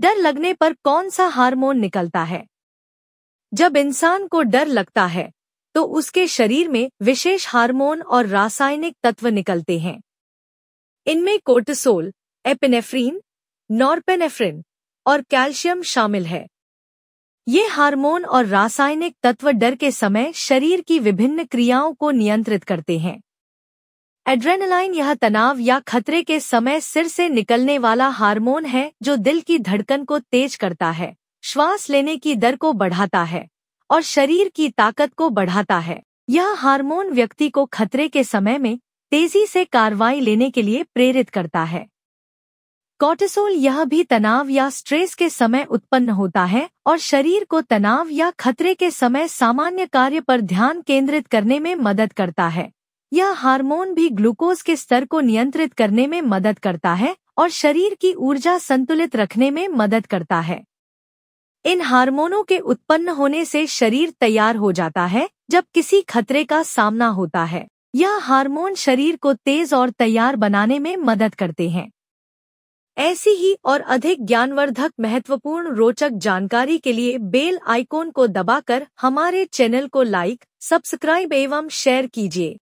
डर लगने पर कौन सा हार्मोन निकलता है जब इंसान को डर लगता है तो उसके शरीर में विशेष हार्मोन और रासायनिक तत्व निकलते हैं इनमें कोर्टिसोल एपिनेफ्रीन नॉर्पेनेफ्रिन और कैल्शियम शामिल है ये हार्मोन और रासायनिक तत्व डर के समय शरीर की विभिन्न क्रियाओं को नियंत्रित करते हैं एड्रेनलाइन यह तनाव या खतरे के समय सिर से निकलने वाला हार्मोन है जो दिल की धड़कन को तेज करता है श्वास लेने की दर को बढ़ाता है और शरीर की ताकत को बढ़ाता है यह हार्मोन व्यक्ति को खतरे के समय में तेजी से कार्रवाई लेने के लिए प्रेरित करता है कॉर्टिसोल यह भी तनाव या स्ट्रेस के समय उत्पन्न होता है और शरीर को तनाव या खतरे के समय सामान्य कार्य पर ध्यान केंद्रित करने में मदद करता है यह हार्मोन भी ग्लूकोज के स्तर को नियंत्रित करने में मदद करता है और शरीर की ऊर्जा संतुलित रखने में मदद करता है इन हार्मोनों के उत्पन्न होने से शरीर तैयार हो जाता है जब किसी खतरे का सामना होता है यह हार्मोन शरीर को तेज और तैयार बनाने में मदद करते हैं ऐसी ही और अधिक ज्ञानवर्धक महत्वपूर्ण रोचक जानकारी के लिए बेल आइकॉन को दबाकर हमारे चैनल को लाइक सब्सक्राइब एवं शेयर कीजिए